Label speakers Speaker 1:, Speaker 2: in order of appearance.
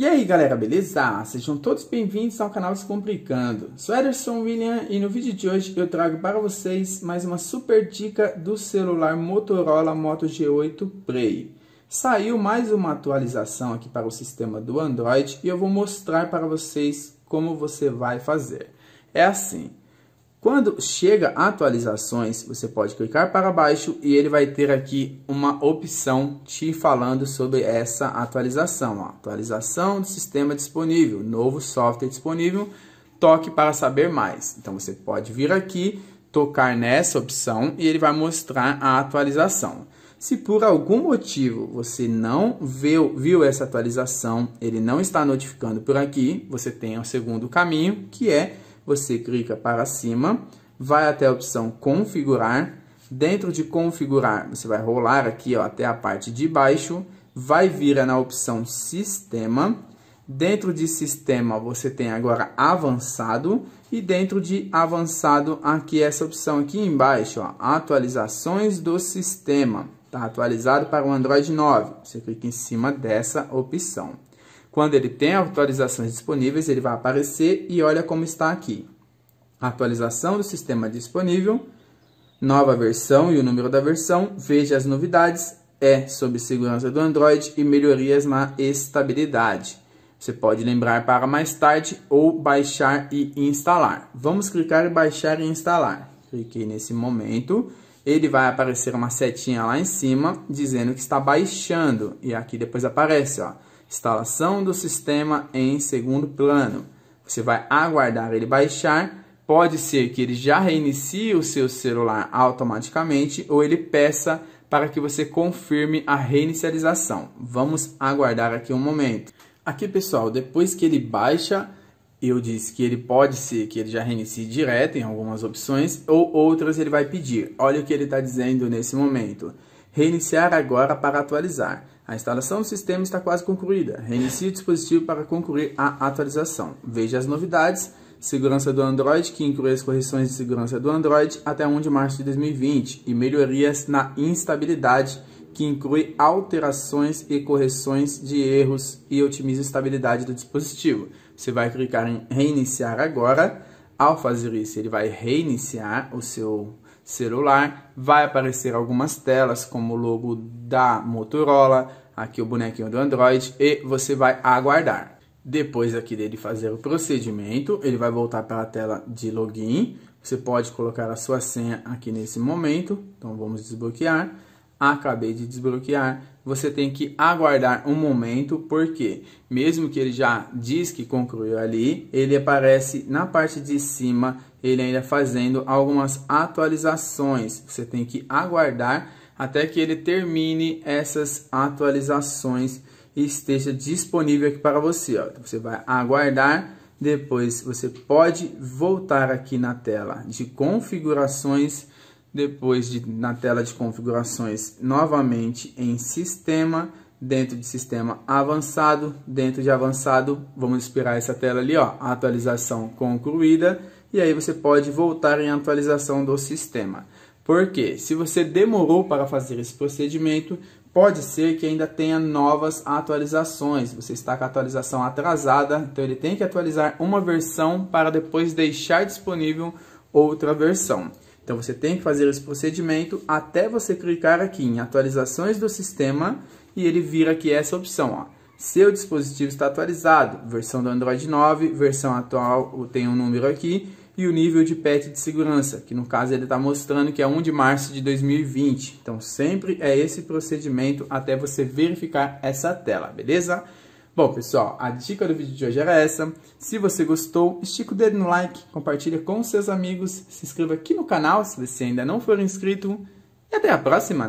Speaker 1: E aí galera, beleza? Ah, sejam todos bem-vindos ao canal Descomplicando. Sou Ederson William e no vídeo de hoje eu trago para vocês mais uma super dica do celular Motorola Moto G8 Play. Saiu mais uma atualização aqui para o sistema do Android e eu vou mostrar para vocês como você vai fazer. É assim, quando chega atualizações, você pode clicar para baixo e ele vai ter aqui uma opção te falando sobre essa atualização. Ó. Atualização do sistema disponível, novo software disponível, toque para saber mais. Então você pode vir aqui, tocar nessa opção e ele vai mostrar a atualização. Se por algum motivo você não viu, viu essa atualização, ele não está notificando por aqui, você tem o um segundo caminho, que é você clica para cima, vai até a opção configurar. Dentro de configurar, você vai rolar aqui ó, até a parte de baixo, vai vir na opção sistema. Dentro de sistema, você tem agora avançado. E dentro de avançado, aqui é essa opção aqui embaixo, ó, atualizações do sistema. Está atualizado para o Android 9. Você clica em cima dessa opção. Quando ele tem atualizações disponíveis, ele vai aparecer e olha como está aqui. Atualização do sistema disponível, nova versão e o número da versão, veja as novidades, é sobre segurança do Android e melhorias na estabilidade. Você pode lembrar para mais tarde ou baixar e instalar. Vamos clicar em baixar e instalar. Cliquei nesse momento, ele vai aparecer uma setinha lá em cima dizendo que está baixando. E aqui depois aparece, ó instalação do sistema em segundo plano. Você vai aguardar ele baixar. Pode ser que ele já reinicie o seu celular automaticamente ou ele peça para que você confirme a reinicialização. Vamos aguardar aqui um momento. Aqui, pessoal, depois que ele baixa, eu disse que ele pode ser que ele já reinicie direto em algumas opções ou outras ele vai pedir. Olha o que ele está dizendo nesse momento. Reiniciar agora para atualizar. A instalação do sistema está quase concluída. Reinicie o dispositivo para concluir a atualização. Veja as novidades. Segurança do Android, que inclui as correções de segurança do Android até 1 de março de 2020, e melhorias na instabilidade, que inclui alterações e correções de erros e otimiza a estabilidade do dispositivo. Você vai clicar em reiniciar agora. Ao fazer isso, ele vai reiniciar o seu celular, vai aparecer algumas telas como o logo da Motorola, aqui o bonequinho do Android e você vai aguardar. Depois aqui dele fazer o procedimento, ele vai voltar para a tela de login. Você pode colocar a sua senha aqui nesse momento, então vamos desbloquear acabei de desbloquear. Você tem que aguardar um momento, porque mesmo que ele já diz que concluiu ali, ele aparece na parte de cima, ele ainda fazendo algumas atualizações. Você tem que aguardar até que ele termine essas atualizações e esteja disponível aqui para você. Ó. Então, você vai aguardar, depois você pode voltar aqui na tela de configurações depois de, na tela de configurações, novamente em sistema, dentro de sistema avançado, dentro de avançado, vamos esperar essa tela ali, ó, atualização concluída, e aí você pode voltar em atualização do sistema. Porque se você demorou para fazer esse procedimento, pode ser que ainda tenha novas atualizações. Você está com a atualização atrasada, então ele tem que atualizar uma versão para depois deixar disponível outra versão. Então você tem que fazer esse procedimento até você clicar aqui em atualizações do sistema e ele vir aqui essa opção, ó. Seu dispositivo está atualizado, versão do Android 9, versão atual tem um número aqui e o nível de patch de segurança, que no caso ele está mostrando que é 1 de março de 2020. Então sempre é esse procedimento até você verificar essa tela, beleza? Bom, pessoal, a dica do vídeo de hoje era essa. Se você gostou, estica o dedo no like, compartilha com seus amigos, se inscreva aqui no canal se você ainda não for inscrito e até a próxima!